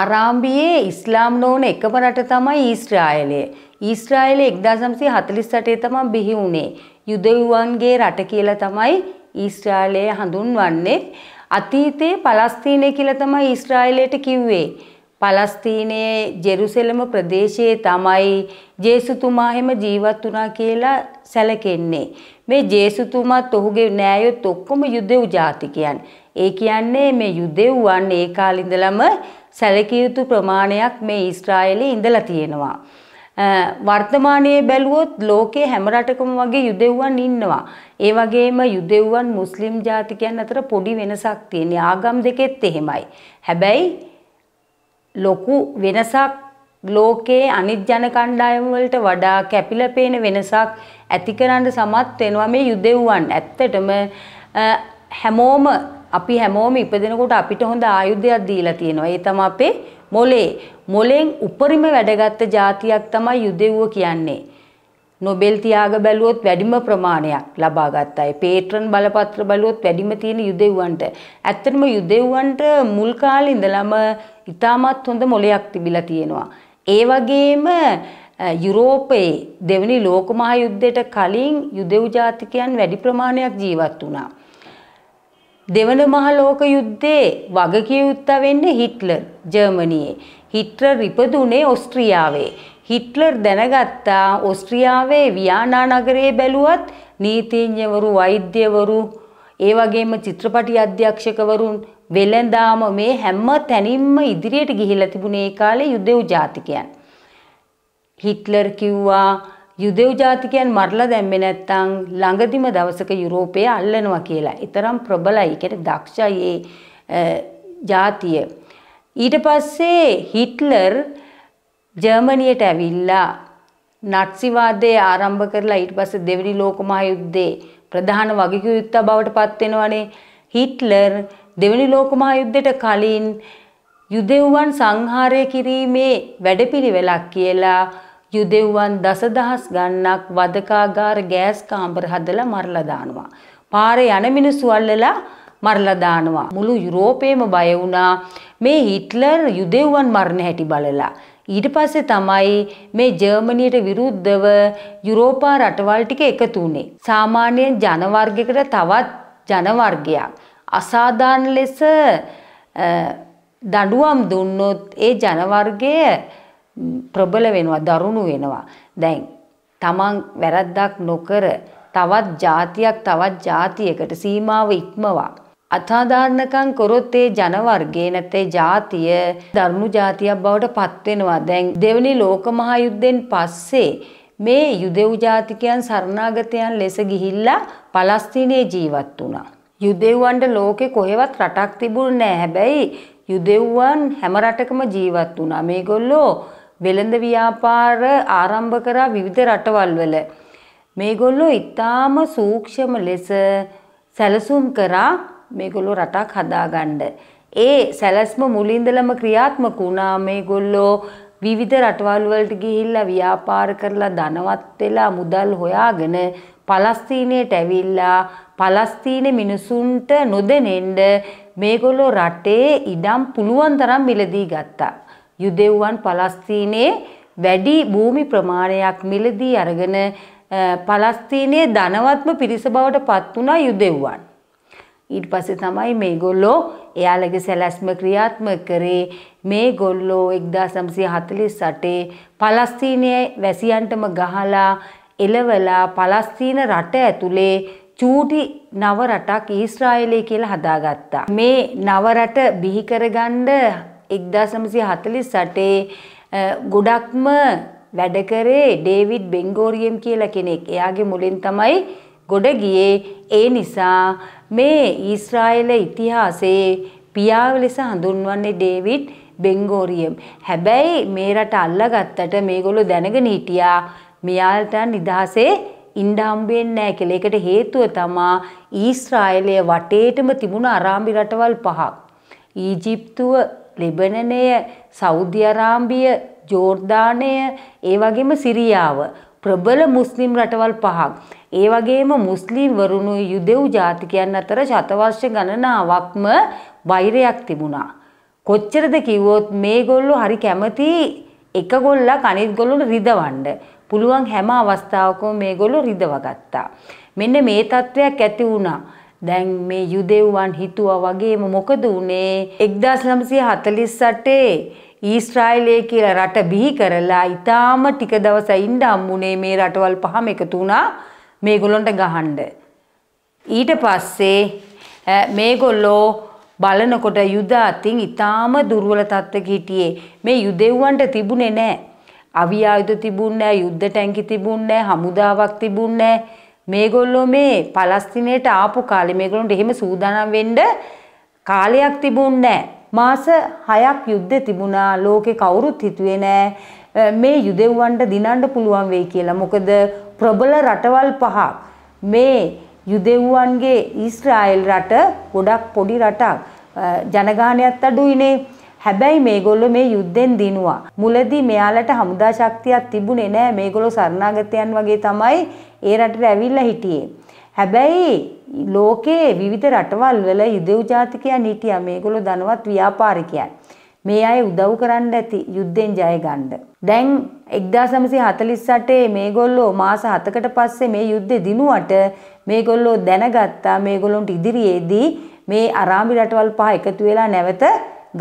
අරාම්බියේ ඉස්ලාම් නොවන එකම රට තමයි ඊශ්‍රායලය. ඊශ්‍රායලය 1948 තමයි බිහි වුණේ. යුදෙව්වන්ගේ රට කියලා තමයි ඊශ්‍රායලය හඳුන්වන්නේ. අතීතයේ පලස්තීනය කියලා තමයි ඊශ්‍රායලයට කිව්වේ. පලස්තීනයේ ජෙරුසලම ප්‍රදේශයේ තමයි ජේසුතුමා හැම ජීවත් වුණා කියලා සැලකෙන්නේ. මේ ජේසුතුමාත් ඔහුගේ නෑයොත් ඔක්කොම යුදෙව් ජාතිකයන්. ඒ කියන්නේ මේ යුදෙව්වන් ඒ කාලේ ඉඳලම සැලකිය යුතු ප්‍රමාණයක් මේ ඊශ්‍රායලයේ ඉඳලා තියෙනවා. වර්තමානයේ බැලුවොත් ලෝකයේ හැම රටකම වගේ යුදෙව්වන් ඉන්නවා. ඒ වගේම යුදෙව්වන් මුස්ලිම් ජාතිකයන් අතර පොඩි වෙනසක් තියෙන. ආගම් දෙකෙත් එහෙමයි. හැබැයි ලොකු වෙනසක් ලෝකයේ අනිත් ජන කණ්ඩායම් වලට වඩා කැපිලා පේන වෙනසක් ඇති කරන්න සමත් වෙනවා මේ යුදෙව්වන්. ඇත්තටම හැමෝම අපි හැමෝම ඉපදෙනකොට අපිට හොඳ ආයුධයක් දීලා තියෙනවා. ඒ තමයි අපේ මොලේ. මොලෙන් උපරිම වැඩගත් જાතියක් තමයි යුදෙව්ව කියන්නේ. නොබෙල් තියාග බැලුවොත් වැඩිම ප්‍රමාණයක් ලබා ගත්තායි. පේට්‍රන් බලපත්‍ර බැලුවොත් වැඩිම තියෙන යුදෙව්වන්ට. ඇත්තටම යුදෙව්වන්ට මුල් කාලේ ඉඳලම ඉතාමත් හොඳ මොලයක් තිබිලා තියෙනවා. ඒ වගේම යුරෝපයේ දෙවනි ලෝක මහා යුද්ධයට කලින් යුදෙව් ජාතිකයන් වැඩි ප්‍රමාණයක් ජීවත් වුණා. දෙවන මහලෝක යුද්ධේ වගකියුත්තා වෙන්නේ හිට්ලර් ජර්මනියේ. හිට්ලර් ඉපදුනේ ඔස්ට්‍රියාවේ. හිට්ලර් දැනගත්තා ඔස්ට්‍රියාවේ වියානා නගරයේ බැලුවත් නීතිඥවරු වෛද්‍යවරු ඒ වගේම චිත්‍රපටි අධ්‍යක්ෂකවරුන් වෙළඳාම මේ හැම තැනින්ම ඉදිරියට ගිහිලා තිබුණේ ඒ කාලේ යුදෙව් ජාතිකයන්. හිට්ලර් කිව්වා යුදෙව් ජාතිකයන් මරලා දැම්මේ නැත්තම් ළඟදිම දවසක යුරෝපය අල්ලනවා කියලා. ඊතරම් ප්‍රබලයි. ඒකට දක්ෂයි ජාතිය. ඊට පස්සේ හිට්ලර් ජර්මනියට ඇවිල්ලා නක්සිවාදය ආරම්භ කරලා ඊට පස්සේ දෙවනි ලෝක මහයුද්ධේ ප්‍රධාන වගකීම්තා බවට පත් වෙනවනේ හිට්ලර් දෙවනි ලෝක මහයුද්ධයට කලින් යුදෙව්වන් සංහාරය කිරීමේ වැඩපිළිවෙලක් කියලා යුදෙව්වන් දසදහස් ගණනක් වදකාගාර ගෑස් කාමර හදලා මරලා දානවා. පාරේ යන මිනිස්සු අල්ලලා මරලා දානවා. මුළු යුරෝපේම බය වුණා මේ හිට්ලර් යුදෙව්වන් මරණ හැටි බලලා. ඊට පස්සේ තමයි මේ ජර්මනියට විරුද්ධව යුරෝපා රටවල් ටික එකතු වුණේ. සාමාන්‍යයෙන් ජන වර්ගයකට තවත් ජන වර්ගයක් අසාධාරණ ලෙස දඬුවම් දුන්නොත් ඒ ජන වර්ගයේ ප්‍රබල වෙනවා දරුණු වෙනවා. දැන් තමන් වැරද්දක් නොකර තවත් જાතියක් තවත් જાතියකට සීමාව ඉක්මවා අසාධාරණකම් කරොත් ඒ ජන වර්ගයේ නැත්ේ જાතිය ධර්ම જાතියක් බවට පත් වෙනවා. දැන් දෙවනි ලෝක මහා යුද්ධෙන් පස්සේ මේ යුදෙව් ජාතිකයන් සරණාගතයන් ලෙස ගිහිල්ලා පලස්තීනයේ ජීවත් වුණා. යුදෙව්වන්ට ලෝකේ කොහෙවත් රටක් තිබුණේ නැහැ. හැබැයි යුදෙව්වන් හැම රටකම ජීවත් වුණා. මේගොල්ලෝ වෙළඳ ව්‍යාපාර ආරම්භ කරා විවිධ රටවල් වල මේගොල්ලෝ ඊටාම සූක්ෂම ලෙස සැලසුම් කරා මේගොල්ලෝ රටක් හදාගන්න. ඒ සැලැස්ම මුලින්දලම ක්‍රියාත්මක වුණා මේගොල්ලෝ විවිධ රටවල් වලට ගිහිල්ලා ව්‍යාපාර කරලා ධනවත් වෙලා මුදල් හොයාගෙන පලස්තීනයට ඇවිල්ලා පලස්තීන මිනිසුන්ට නොදෙනෙන්න මේගොල්ලෝ රටේ ඉඩම් පුළුවන් තරම් මිලදී ගත්තා. යුදෙව්වන් පලස්තීනයේ වැඩි භූමි ප්‍රමාණයක් මිලදී අරගෙන පලස්තීනයේ ධනවත්ම පිරිස බවට පත් වුණා යුදෙව්වන්. ඊට පස්සේ තමයි මේගොල්ලෝ එයාලගේ සැලැස්ම ක්‍රියාත්මක කරේ මේගොල්ලෝ 1948 පලස්තීනයේ වැසියන්ටම ගහලා එලවලා පලස්තීන රට ඇතුලේ චූටි නව රටක් ඊශ්‍රායලය කියලා හදාගත්තා. මේ නව රට බිහි කරගන්න 1948 ගොඩක්ම වැඩ කරේ ඩේවිඩ් බෙන්ගෝරියම් කියලා කෙනෙක්. එයාගේ මුලින් තමයි ගොඩ ගියේ. ඒ නිසා මේ ඊශ්‍රායෙල ඉතිහාසයේ පියාව ලෙස හඳුන්වන්නේ ඩේවිඩ් බෙන්ගෝරියම්. හැබැයි මේ රට අල්ලගත්තට මේගොල්ලෝ දැනගෙන හිටියා මෙයාලට නිදහසේ ඉන්න හම්බෙන්නේ නැහැ කියලා. ඒකට හේතුව තමා ඊශ්‍රායෙලයේ වටේටම තිබුණ අරාබි රටවල් පහක්. ඊජිප්තුව ලෙබනනය සෞදි අරාබිය ජෝර්ධානය ඒ වගේම සිරියාව ප්‍රබල මුස්ලිම් රටවල් පහක්. ඒ වගේම මුස්ලිම් වරුණු යුදෙව් ජාතිකයන් අතර ශතවර්ෂ ගණනාවක්ම වෛරයක් තිබුණා. කොච්චරද කිව්වොත් මේගොල්ලෝ හරි කැමති එක ගොල්ලක් අනිත් ගොල්ලොට රිදවන්න. පුළුවන් හැම අවස්ථාවකම මේගොල්ලෝ රිදවගත්තා. මෙන්න මේ තත්ත්වයක් ඇති වුණා. දැන් මේ යුදෙව්වන් හිතුවා වගේම මොකද වුනේ 1948 ඊශ්‍රායලය කියලා රට බිහි කරලා ඊටාම ටික දවසයි ඉඳ හම්බුනේ මේ රටවල් පහම එකතු වුණා මේගොල්ලන්ට ගහන්න. ඊට පස්සේ මේගොල්ලෝ බලනකොට යුද අතින් ඊටාම දුර්වල තත්ත්වක හිටියේ. මේ යුදෙව්වන්ට තිබුණේ නැහැ. අවි ආයුධ තිබුණේ නැහැ, යුද්ධ ටැංකි තිබුණේ නැහැ, හමුදාවක් තිබුණේ නැහැ. මේගොල්ලෝ මේ පලස්තිනයට ආපු කාලේ මේගොල්ලන්ට එහෙම සූදානම් වෙන්න කාලයක් තිබුණ නෑ. මාස 6ක් යුද්ධ තිබුණා. ලෝකේ කවුරුත් හිතුවේ නෑ මේ යුදෙව්වන්ට දිනන්න පුළුවන් වෙයි කියලා. මොකද ප්‍රබල රටවල් පහක් මේ යුදෙව්වන්ගේ ඊශ්‍රායෙල් රට ගොඩක් පොඩි රටක්. ජනගහනයත් අඩුයිනේ. හැබැයි මේගොල්ලෝ මේ යුද්ධෙන් දිනුවා. මුලදී මෙයාලට හමුදා ශක්තියක් තිබුණේ නෑ. මේගොල්ලෝ සරණාගතයන් වගේ තමයි ඒ රටට ඇවිල්ලා හිටියේ. හැබැයි ලෝකයේ විවිධ රටවල් වල යුදෙව් ජාතිකයන් හිටියා. මේගොල්ලෝ ධනවත් ව්‍යාපාරිකයන්. මේ අය උදව් කරන්න ඇති යුද්ධෙන් ජය ගන්න. දැන් 1948 මේගොල්ලෝ මාස 7කට පස්සේ මේ යුද්ධේ දිනුවට මේගොල්ලෝ දැනගත්තා මේගොල්ලොන්ට ඉදිරියේදී මේ අරාබි රටවල් පහ එකතු වෙලා නැවත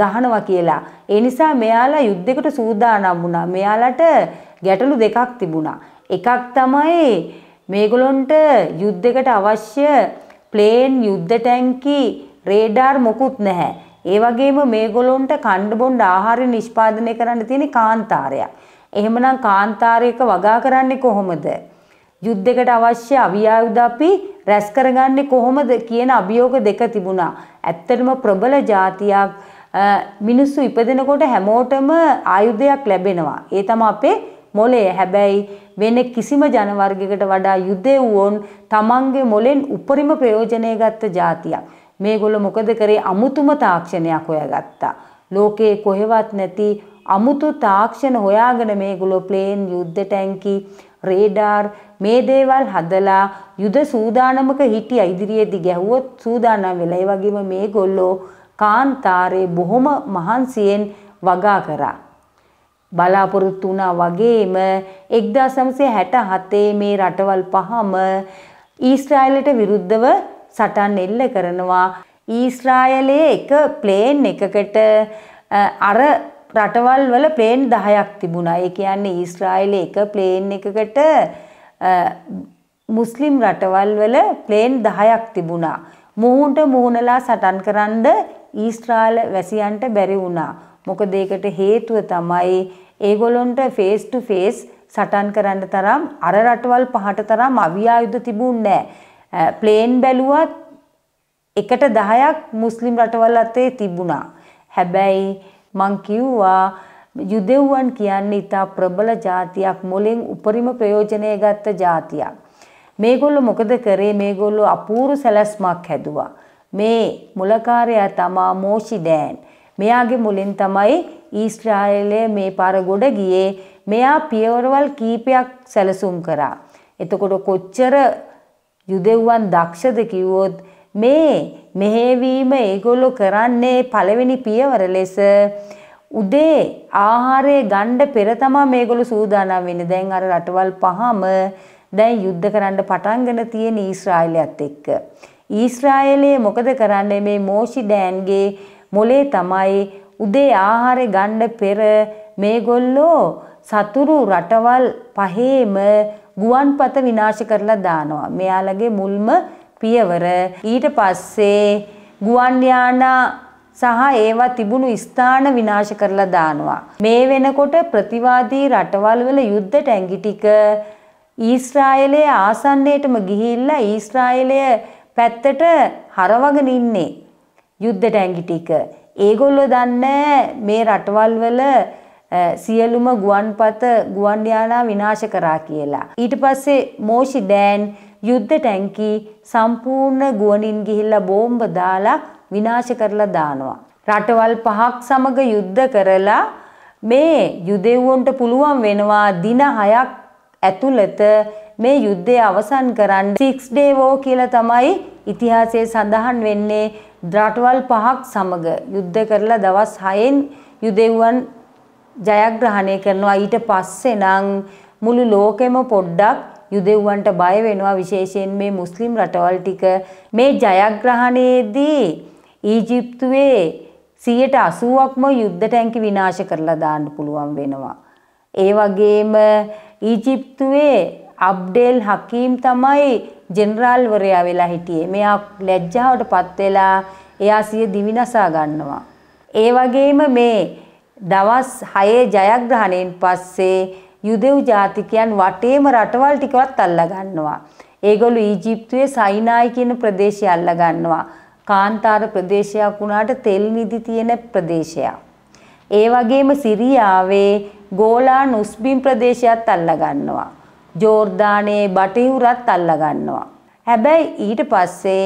ගහනවා කියලා. ඒ නිසා මෙයාලා යුද්ධයකට සූදානම් වුණා. මෙයාලට ගැටලු දෙකක් තිබුණා. එකක් තමයි මේගොල්ලොන්ට යුද්ධයකට අවශ්‍ය ප්ලේන් යුද්ධ ටැංකි රේඩාර් මොකුත් නැහැ. ඒ වගේම මේගොල්ලොන්ට කණ්ඩ බොණ්ඩ ආහාරය නිෂ්පාදනය කරන්න තියෙන කාන්තාරයක්. එහෙමනම් කාන්තාරයක වගා කරන්නේ කොහොමද? යුද්ධයකට අවශ්‍ය අවියායුධ අපි රැස් කරගන්නේ කොහොමද කියන අභියෝග දෙක තිබුණා. ඇත්තටම ප්‍රබල જાතියක් මිනිස්සු ඉපදෙනකොට හැමෝටම ආයුධයක් ලැබෙනවා. ඒ තමයි අපේ මොලේ. හැබැයි වෙන කිසිම ජනවර්ගයකට වඩා යුදෙව්වොන් තමන්ගේ මොලෙන් උපරිම ප්‍රයෝජනය ගත්ත జాතියක්. මේගොල්ලෝ මොකද කරේ අමුතුම තාක්ෂණයක් හොයාගත්තා. ලෝකයේ කොහෙවත් නැති අමුතු තාක්ෂණ හොයාගෙන මේගොල්ලෝ ප්ලේන් යුද්ධ ටැංකි රේඩාර් මේ දේවල් හදලා යුද සූදානමක හිටිය ඉදිරියේදී ගැහුවොත් සූදානම් වෙලා ඒ වගේම මේගොල්ලෝ කාන්තාරේ බොහොම මහන්සියෙන් වගා කරා බලාපොරොත්තු වුණා වගේම 1967 මේ රටවල් පහම ඊශ්‍රායලට විරුද්ධව සටන් එල්ල කරනවා ඊශ්‍රායලයේ එක ප්ලේන් එකකට අර රටවල් වල ප්ලේන් 10ක් තිබුණා. ඒ කියන්නේ ඊශ්‍රායලයේ එක ප්ලේන් එකකට මුස්ලිම් රටවල් වල ප්ලේන් 10ක් තිබුණා. මුහුණට මුහුණලා සටන් කරන්න ඊශ්‍රායල වැසියන්ට බැරි වුණා. මොකද ඒකට හේතුව තමයි ඒගොල්ලොන්ට ෆේස් ටු ෆේස් සටන් කරන්න තරම් අර රටවල් පහට තරම් අවියායුධ තිබුණේ නැහැ. ප්ලේන් බැලුවත් එකට 10ක් මුස්ලිම් රටවල් අතේ තිබුණා. හැබැයි මං කිව්වා යුදෙව්වන් කියන්නේ ඉතා ප්‍රබල ජාතියක් මොලෙන් උපරිම ප්‍රයෝජනය ගත්ත ජාතියක්. මේගොල්ලෝ මොකද කරේ මේගොල්ලෝ අපූරු සැලැස්මක් හැදුවා. මේ මුලකාරයා තමා මෝෂි ඩෑන්. මෙයාගේ මුලින් තමයි ඊශ්‍රායලය මේ පාර ගොඩ ගියේ. මෙයා පියවරවල් කීපයක් සැලසුම් කරා. එතකොට කොච්චර යුදෙව්වන් දක්ෂද කිව්වොත් මේ මෙහෙවීම ඒගොල්ලෝ කරන්නේ පළවෙනි පියවර ලෙස උදේ ආහාරය ගණ්ඩ පෙර තමා මේගොලු සූදානම් වෙන්නේ. දැන් අර රටවල් පහම දැන් යුද්ධ කරන්න පටන්ගෙන තියෙන ඊශ්‍රායලයත් එක්ක. ඊශ්‍රායලයේ මොකද කරන්නේ මේ මෝෂි ඩෑන්ගේ මොලේ තමයි උදේ ආහාරය ගන්න පෙර මේගොල්ලෝ සතුරු රටවල් පහේම ගුවන්පත විනාශ කරලා දානවා. මෙයාලගේ මුල්ම පියවර ඊට පස්සේ ගුවන් සහ ඒවා තිබුණු ස්ථාන විනාශ කරලා දානවා. මේ වෙනකොට ප්‍රතිවාදී රටවල් වල යුද්ධ ටැංගි ටික ඊශ්‍රායලයේ ආසන්නයටම ගිහිල්ලා ඊශ්‍රායලය පැත්තට හරවගෙන ඉන්නේ. යුද්ධ ටැංගි ටික. ඒගොල්ලෝ දන්නේ මේ රටවල් වල සියලුම ගුවන්පත ගුවන් යානා විනාශ කරා කියලා. ඊට පස්සේ මෝෂි දෑන් යුද්ධ ටැංකි සම්පූර්ණ ගුවනින් ගිහිල්ලා බෝම්බ දාලා විනාශ කරලා දානවා. රටවල් පහක් සමග යුද්ධ කරලා මේ යුදෙව්වන්ට පුළුවන් වෙනවා දින 6ක් ඇතුළත මේ යුද්ධය අවසන් කරන්න 6 day war කියලා තමයි ඉතිහාසයේ සඳහන් වෙන්නේ ද්‍රටවල් පහක් සමග යුද්ධ කරලා දවස් 6න් යුදෙව්වන් ජයග්‍රහණය කරනවා ඊට පස්සේ නම් මුළු ලෝකෙම පොඩ්ඩක් යුදෙව්වන්ට බය වෙනවා විශේෂයෙන් මේ මුස්ලිම් රටවල් ටික මේ ජයග්‍රහණයේදී ඊජිප්තුවේ 80%ක්ම යුද්ධ ටැංකි විනාශ කරලා දාන්න පුළුවන් වෙනවා. ඒ වගේම ඊජිප්තුවේ අබ්ඩේල් හකීම් තමයි ජෙනරාල්වරයා වෙලා හිටියේ. මෙයා ලැජ්ජාවටපත් වෙලා එයා සිය දිවි නසා ගන්නවා. ඒ වගේම මේ දවස් 6 ජයග්‍රහණයෙන් පස්සේ යුදෙව් ජාතිකයන් වටේම රටවල් ටිකවත් අල්ලා ගන්නවා. ඒගොල්ලෝ ඊජිප්තුවේ සයිනායි කියන ප්‍රදේශය අල්ලා ගන්නවා. කාන්තාර ප්‍රදේශයක් වුණාට තෙල් නිදි තියෙන ප්‍රදේශයක්. ඒ වගේම සිරියාවේ ගෝලාන් උස්බිම් ප්‍රදේශයත් අල්ලා ගන්නවා. ජෝර්දානයේ බටහිරත් අල්ලගන්නවා. හැබැයි ඊට පස්සේ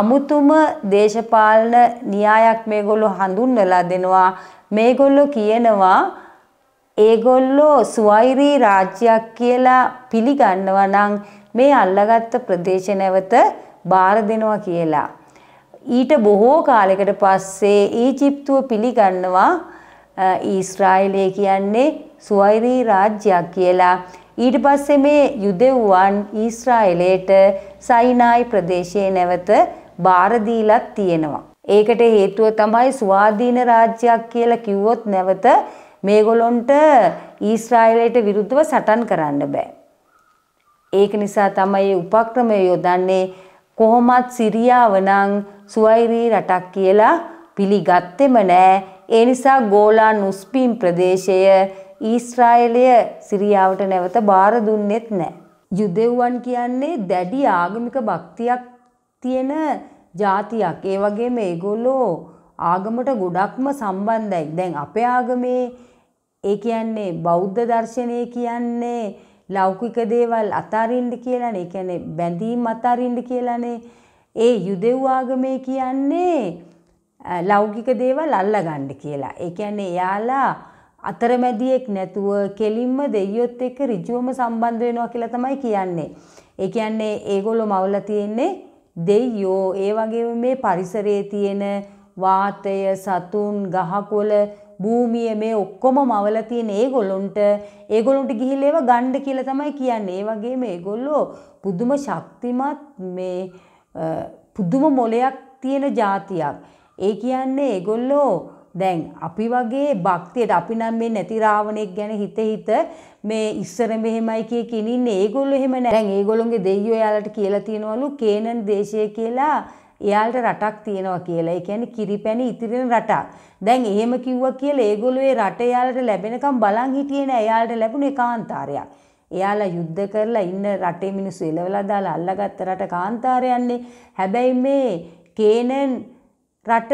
අමුතුම දේශපාලන න්‍යායක් මේගොල්ලෝ හඳුන්වලා දෙනවා. මේගොල්ලෝ කියනවා ඒගොල්ලෝ ස්වෛරී රාජ්‍යයක් කියලා පිළිගන්නවා නම් මේ අල්ලගත්ත ප්‍රදේශ නැවත බාර දෙනවා කියලා. ඊට බොහෝ කාලයකට පස්සේ ඊජිප්තුව පිළිගන්නවා ඊශ්‍රායලය කියන්නේ ස්වෛරී රාජ්‍යයක් කියලා. ඊට පස්සේ මේ යුදෙව්වන් ඊශ්‍රායලයට සයිනායි ප්‍රදේශයේ නැවත බාර දීලත් තියෙනවා. ඒකට හේතුව තමයි ස්වාධීන රාජ්‍යයක් කියලා කිව්වොත් නැවත මේගොල්ලොන්ට ඊශ්‍රායලයට විරුද්ධව සටන් කරන්න බෑ. ඒක නිසා තමයි උපක්‍රමය යොදන්නේ කොහොමත් සිරියාව නම් සුවෛරී රටක් කියලා පිළිගත්තෙම නෑ. ඒ නිසා ගෝලාන් උස්පීම් ප්‍රදේශය ඊශ්‍රායලය සිරියාවට නැවත බාර දුන්නෙත් නෑ. යුදෙව්වන් කියන්නේ දැඩි ආගමික භක්තියක් තියෙන ජාතියක්. ඒ වගේම ඒගොල්ලෝ ආගමට ගොඩක්ම සම්බන්ධයි. දැන් අපේ ආගමේ ඒ කියන්නේ බෞද්ධ දර්ශනය කියන්නේ ලෞකික දේවල් අතාරින්න කියලානේ. ඒ කියන්නේ බැඳීම් අතාරින්න කියලානේ. ඒ යුදෙව් ආගමේ කියන්නේ ලෞකික දේවල් අල්ලගන්න කියලා. ඒ කියන්නේ එයාලා අතරමැදියෙක් නැතුව කෙලින්ම දෙයියොත් එක්ක ඍජුවම සම්බන්ධ වෙනවා කියලා තමයි කියන්නේ. ඒ කියන්නේ ඒගොල්ලෝ මවලා තියෙන්නේ දෙයියෝ ඒ වගේම මේ පරිසරයේ තියෙන වාතය, සතුන්, ගහකොළ, භූමිය මේ ඔක්කොම මවලා තියෙන ඒගොල්ලොන්ට ඒගොල්ලොන්ට ගිහිල්ලා ඒව ගන්න කියලා තමයි කියන්නේ. ඒ වගේම ඒගොල්ලෝ පුදුම ශක්තිමත් මේ පුදුම මොලයක් තියෙන જાතියක්. ඒ කියන්නේ ඒගොල්ලෝ දැන් අපි වගේ භක්තියට අපි නම් මේ නැති රාවණෙක් ගැන හිත හිත මේ ඉස්සර මෙහෙමයි කිය කියන ඉන්නේ ඒගොල්ලෝ එහෙම නැහැ. දැන් ඒගොල්ලොන්ගේ දෙයියෝ එයාලට කියලා තියනවලු කේනන් දේශය කියලා එයාලට රටක් තියෙනවා කියලා. ඒ කියන්නේ කිරිපැණි ඉතිරෙන රටක්. දැන් එහෙම කිව්වා කියලා ඒගොල්ලෝ ඒ රට එයාලට ලැබෙනකම් බලන් හිටියේ නෑ. එයාලට ලැබුණේ කාන්තාරයක්. එයාලා යුද්ධ කරලා ඉන්න රටේ මිනිස්සු එලවලා දාලා අල්ලගත්ත රට කාන්තාරයන්නේ. හැබැයි මේ කේනන් රට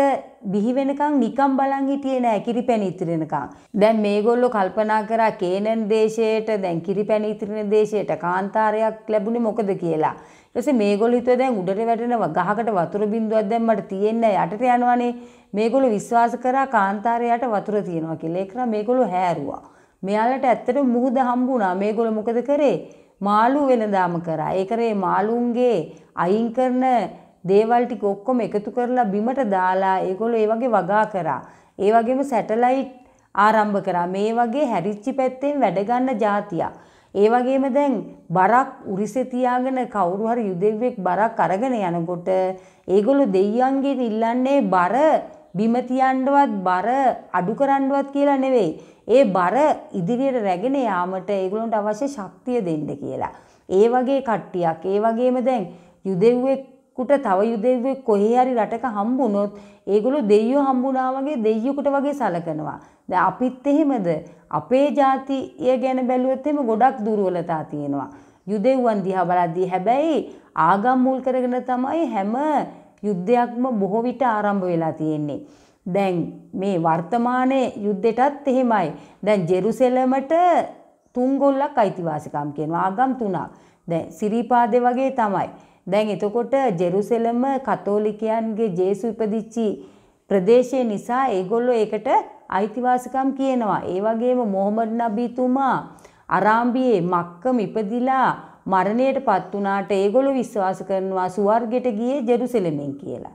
බිහි වෙනකන් නිකම් බලන් හිටියේ නෑ කිරිපැණ ඉතිරෙනකන්. දැන් මේගොල්ලෝ කල්පනා කරා කේනන් දේශයට දැන් කිරිපැණ ඉතිරෙන දේශයට කාන්තාරයක් ලැබුණේ මොකද කියලා. ඊට පස්සේ මේගොල්ලෝ හිතුවා දැන් උඩට වැටෙනවා ගහකට වතුර බින්දුවක් දැම්මට තියෙන්නේ යටට යනවනේ. මේගොල්ලෝ විශ්වාස කරා කාන්තාරයට වතුර තියෙනවා කියලා. ඒක නම් මේගොල්ලෝ හැරුවා. මෙයාලට ඇත්තටම මුහුද හම්බුණා. මේගොල්ලෝ මොකද කරේ? මාළු වෙනදාම කරා. ඒ කරේ මාළුන්ගේ අයින් කරන දේවල් ටික ඔක්කොම එකතු කරලා බිමට දාලා ඒගොල්ලෝ ඒ වගේ වගා කරා. ඒ වගේම සැටලයිට් ආරම්භ කරා. මේ වගේ හැරිච්චි පැත්තෙන් වැඩ ගන්න જાතියා. ඒ වගේම දැන් බරක් උරිසේ තියාගෙන කවුරු හරි යුදෙව්වෙක් බරක් අරගෙන යනකොට ඒගොල්ලෝ දෙයියන්ගෙන් ඉල්ලන්නේ බර බිම තියන්නවත් බර අඩු කරන්නවත් කියලා නෙවෙයි. ඒ බර ඉදිරියට රැගෙන යාමට ඒගොල්ලන්ට අවශ්‍ය ශක්තිය දෙන්න කියලා. ඒ වගේ කට්ටියක් ඒ වගේම දැන් යුදෙව්වෙක් කුට තව යුදෙව්වෙක් කොහේ හරි රටක හම්බුනොත් ඒගොල්ලෝ දෙයියෝ හම්බුනා වගේ දෙයියෙකුට වගේ සලකනවා. දැන් අපිත් එහෙමද අපේ ජාතිය ගැන බැලුවොත් එහෙම ගොඩක් දුර්වලතා තියෙනවා. යුදෙව්වන් දිහා බලද්දී හැබැයි ආගම් මුල් කරගෙන තමයි හැම යුද්ධයක්ම බොහෝ විට ආරම්භ වෙලා තියෙන්නේ. දැන් මේ වර්තමානයේ යුද්ධෙටත් එහෙමයි. දැන් ජෙරුසලමට තුන් ගොල්ලක් අයිතිවාසිකම් කියනවා ආගම් තුනක්. දැන් සිරිපාදේ වගේ තමයි. දැන් එතකොට ජෙරුසලම කතෝලිකයන්ගේ ජේසු ඉපදිච්චි ප්‍රදේශය නිසා ඒගොල්ලෝ ඒකට අයිතිවාසිකම් කියනවා. ඒ වගේම මොහමඩ් නබීතුමා අරාම්බියේ මක්කම ඉපදිලා මරණයටපත් වුණාට ඒගොල්ලෝ විශ්වාස කරනවා ස්වර්ගයට ගියේ ජෙරුසලමෙන් කියලා.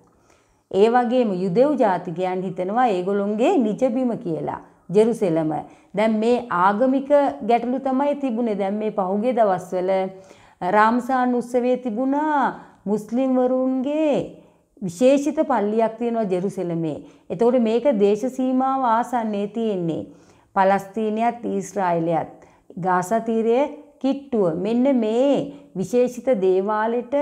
ඒ වගේම යුදෙව් ජාතිකයන් හිතනවා ඒගොල්ලොන්ගේ නිජබිම කියලා. ජෙරුසලම. දැන් මේ ආගමික ගැටලු තමයි තිබුණේ. දැන් මේ පහුගිය දවස්වල රාම්සාන් උත්සවයේ තිබුණා මුස්ලිම්වරුන්ගේ විශේෂිත පල්ලියක් තියෙනවා ජෙරුසලමේ. එතකොට මේක දේශ සීමාව ආසන්නයේ තියෙන්නේ. පලස්තීනයත් ඊස්රායිලයත් ගාසා තීරයේ කිට්ටුව මෙන්න මේ විශේෂිත දේවාලෙට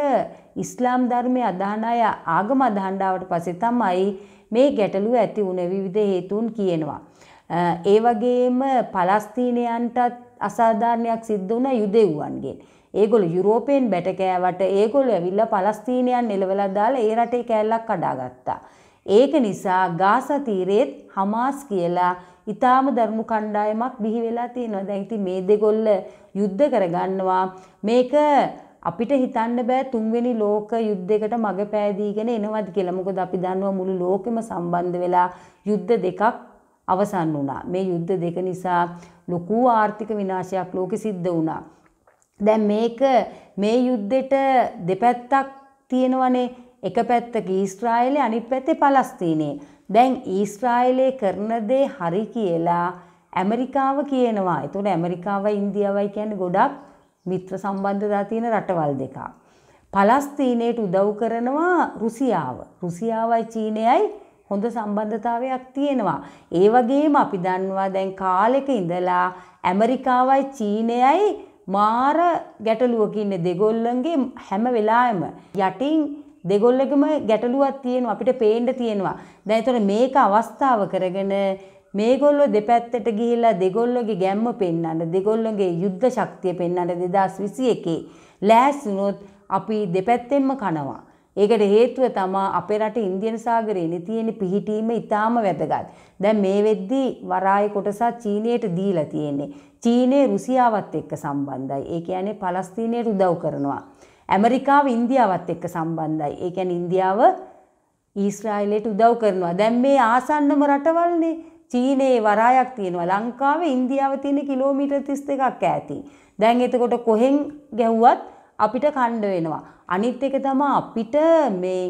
ඉස්ලාම් ධර්මය අදහන අය ආගම අදහණ්ඩාවට පස්සේ තමයි මේ ගැටලුව ඇති වුණ විවිධ හේතුන් කියනවා. ඒ වගේම පලස්තීනයන්ටත් අසාධාරණයක් සිද්ධ වුණ යුදෙව්වන්ගෙන්. ඒගොල්ලෝ යුරෝපයෙන් බැට කෑවට ඒගොල්ලෝ ඇවිල්ලා පලස්තීනයන් එලවලා දාලා ඒ රටේ කෑල්ලක් කඩාගත්තා. ඒක නිසා ගාසා තීරේත් හමාස් කියලා ඊටාම ධර්ම කණ්ඩායමක් බිහි වෙලා තියෙනවා. දැන් ඉතින් මේ දෙගොල්ල යුද්ධ කරගන්නවා. මේක අපිට හිතන්න බෑ තුන්වෙනි ලෝක යුද්ධයකට මග පෑදීගෙන එනවද කියලා. මොකද අපි දන්නවා මුළු ලෝකෙම සම්බන්ධ වෙලා යුද්ධ දෙකක් අවසන් වුණා. මේ යුද්ධ දෙක නිසා ලොකු ආර්ථික විනාශයක් ලෝකෙ සිද්ධ වුණා. දැන් මේක මේ යුද්ධෙට දෙපැත්තක් තියෙනවනේ එක පැත්තක ඊස්ට්‍රායිලේ අනිත් පැත්තේ පලස්තීනයේ. දැන් ඊස්ට්‍රායිලේ කරන දේ හරි කියලා ඇමරිකාව කියනවා. එතකොට ඇමරිකාවයි ඉන්දියාවයි කියන්නේ ගොඩක් මිත්‍ර සම්බන්ධතා තියෙන රටවල් දෙකක්. පලස්තීනයට උදව් කරනවා රුසියාව. රුසියාවයි චීනයයි හොඳ සම්බන්ධතාවයක් තියෙනවා. ඒ වගේම අපි දන්නවා දැන් කාලෙක ඉඳලා ඇමරිකාවයි චීනයයි මාර ගැටලුවකින්න දෙගොල්ලන්ගේ හැම වෙලාම යටින් දෙගොල්ලකම ගැටලුවක් තියෙනවා අපිට පේන්න තියෙනවා. දැන් ඒතර මේක අවස්ථාව කරගෙන මේගොල්ලෝ දෙපැත්තට ගිහිල්ලා දෙගොල්ලෝගේ ගැම්ම පෙන්වන්න දෙගොල්ලෝගේ යුද්ධ ශක්තිය පෙන්වන්න 2021 ලෑස්තිනොත් අපි දෙපැත්තෙන්ම කනවා. ඒකට හේතුව තමා අපේ රට ඉන්දියන් සාගරයේ තියෙන පිහිටීම ඉතාම වැදගත්. දැන් මේ වෙද්දී වරාය කොටසක් චීනයට දීලා තියෙන්නේ. චීනය රුසියාවත් එක්ක සම්බන්ධයි. ඒ කියන්නේ පලස්තීනයට උදව් කරනවා. ඇමරිකාව ඉන්දියාවත් එක්ක සම්බන්ධයි. ඒ කියන්නේ ඉන්දියාව ඊශ්‍රායලයට උදව් කරනවා. දැන් මේ ආසන්නම රටවල්නේ චීනයේ වරායක් තියෙනවා. ලංකාවේ ඉන්දියාව තියෙන කිලෝමීටර් 32ක් ඈති. දැන් එතකොට කොහෙන් ගැහුවත් අපිට කණ්ඩ වෙනවා. අනිත් එක තමයි අපිට මේ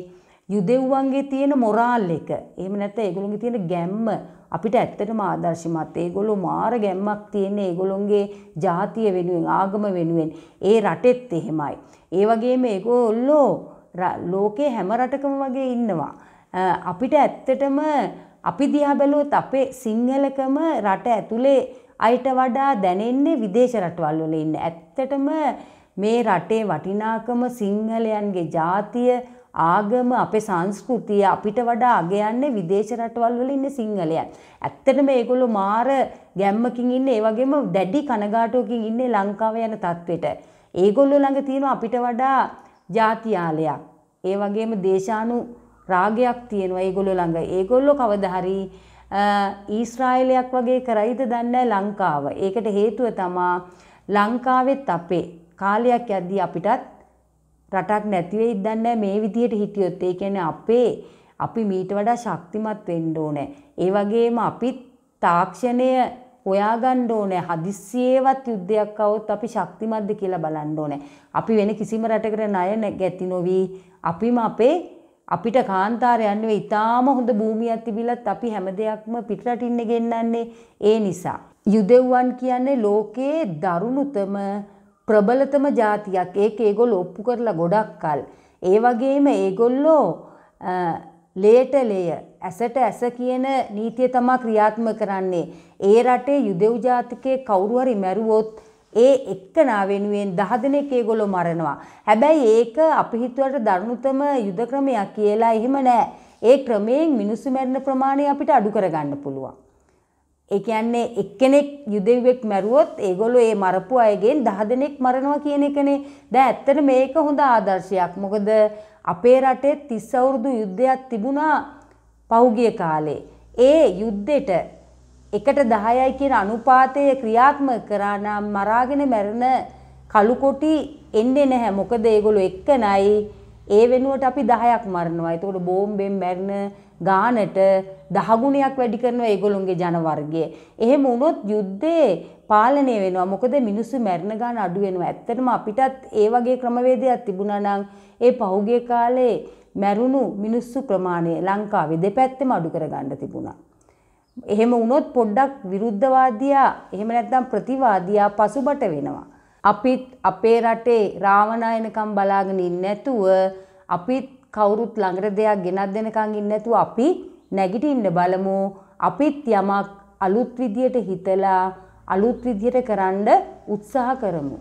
යුදෙව්වන්ගේ තියෙන මොරාල් එක. එහෙම නැත්නම් ඒගොල්ලන්ගේ තියෙන ගැම්ම අපිට ඇත්තටම ආදර්ශමත් ඒගොල්ලෝ මාර ගැම්මක් තියෙන ඒගොල්ලොන්ගේ ජාතිය වෙනුවෙන් ආගම වෙනුවෙන් ඒ රටෙත් එහෙමයි. ඒ වගේම ඒගොල්ලෝ ලෝකේ හැම රටකම වගේ ඉන්නවා. අපිට ඇත්තටම අපි දිහා බැලුවොත් අපේ සිංහලකම රට ඇතුලේ අයට වඩා දැනෙන්නේ විදේශ රටවල් වල ඉන්න. ඇත්තටම මේ රටේ වටිනාකම සිංහලයන්ගේ ජාතිය ආගම අපේ සංස්කෘතිය අපිට වඩා අගයන්නේ විදේශ රටවල් වල ඉන්න සිංහලයන්. ඇත්තටම ඒගොල්ලෝ මාර ගැම්මකින් ඉන්නේ ඒ වගේම දැඩි කනගාටුවකින් ඉන්නේ ලංකාව යන තත්වෙට. ඒගොල්ලෝ ළඟ තියෙන අපිට වඩා ජාතියාලයක්. ඒ වගේම දේශානු රාගයක් තියෙනවා ඒගොල්ලෝ ළඟ. ඒගොල්ලෝ කවදා හරි ඊශ්‍රායලයක් වගේ කරයිද දන්නේ ලංකාව. ඒකට හේතුව තමා ලංකාවෙත් අපේ කාලයක් යද්දී අපිටත් රටක් නැති වෙයිද දන්නේ මේ විදිහට හිටියොත්. ඒ කියන්නේ අපේ අපි මීට වඩා ශක්තිමත් වෙන්න ඕනේ. ඒ වගේම අපි තාක්ෂණය හොයාගන්න ඕනේ. හදිස්සියේවත් යුද්ධයක් આવොත් අපි ශක්තිමත්ද කියලා බලන්න ඕනේ. අපි වෙන කිසිම රටකට ණය ගැති නොවි අපිම අපේ අපිට කාන්තාරයන් වේ ඉතාම හොඳ භූමියක් තිබිලත් අපි හැම දෙයක්ම පිටරටින්න ගෙන්නන්නේ ඒ නිසා. යුදෙව්වන් කියන්නේ ලෝකයේ දරුණුතම ප්‍රබලතම ජාතියක් ඒක ඒගොල්ලෝ ඔප්පු කරලා ගොඩක් කල්. ඒ වගේම ඒගොල්ලෝ ලේට ලේය ඇසට ඇස කියන නීතිය තමා ක්‍රියාත්ම කරන්නේ. ඒ රටේ යුදෙව් ජාතිකයේ කවුරු හරි මැරුවොත් ඒ එක්කනා වෙනුවෙන් දහ දෙනෙක් ඒගොල්ලෝ මරනවා. හැබැයි ඒක අපි හිතුවට දරුණුතම යුද ක්‍රමයක් කියලා එහෙම නෑ. ඒ ක්‍රමයෙන් මිනිස්සු මැරෙන ප්‍රමාණය අපිට අඩු කරගන්න පුළුවන්. ඒ කියන්නේ එක්කෙනෙක් යුදෙව්වෙක් මැරුවොත් ඒගොල්ලෝ ඒ මරපු අයගෙන් දහ දෙනෙක් මරනවා කියන එකනේ. දැන් ඇත්තට මේක හොඳ ආදර්ශයක්. මොකද අපේ රටේ 30 අවුරුදු යුද්ධයක් තිබුණා පහුගිය කාලේ. ඒ යුද්ධෙට එකට 10යි කියන අනුපාතය ක්‍රියාත්මක කරා නම් මරාගෙන මැරෙන කළු කොටි එන්නේ නැහැ. මොකද ඒගොල්ලෝ එක්කනයි ඒ වෙනුවට අපි 10ක් මරනවා. ඒතකොට බෝම්බෙන් මැරෙන ගානට දහගුණයක් වැඩි කරන ඒගොල්ලොන්ගේ ජනවර්ගය. එහෙම වුණොත් යුද්ධේ පාලනය වෙනවා. මොකද මිනිස්සු මැරෙන ගාන අඩු වෙනවා. ඇත්තටම අපිටත් ඒ වගේ ක්‍රමවේදයක් තිබුණා නම් ඒ පහුගිය කාලේ මැරුණු මිනිස්සු ප්‍රමාණය ලංකාවේ දෙපැත්තෙම අඩු කරගන්න තිබුණා. එහෙම වුණොත් පොඩ්ඩක් විරුද්ධවාදියා එහෙම නැත්නම් ප්‍රතිවාදියා පසුබට වෙනවා. අපිත් අපේ රටේ රාවණායනකම් බලාගෙන ඉන්නේ නැතුව අපිත් කවුරුත් ළඟට දෙයක් ගෙනත් දෙනකං ඉන්න නැතුව අපි නැගිටින්න බලමු අපිත් යමක් අලුත් විදියට හිතලා අලුත් විදියට කරන්න උත්සාහ කරමු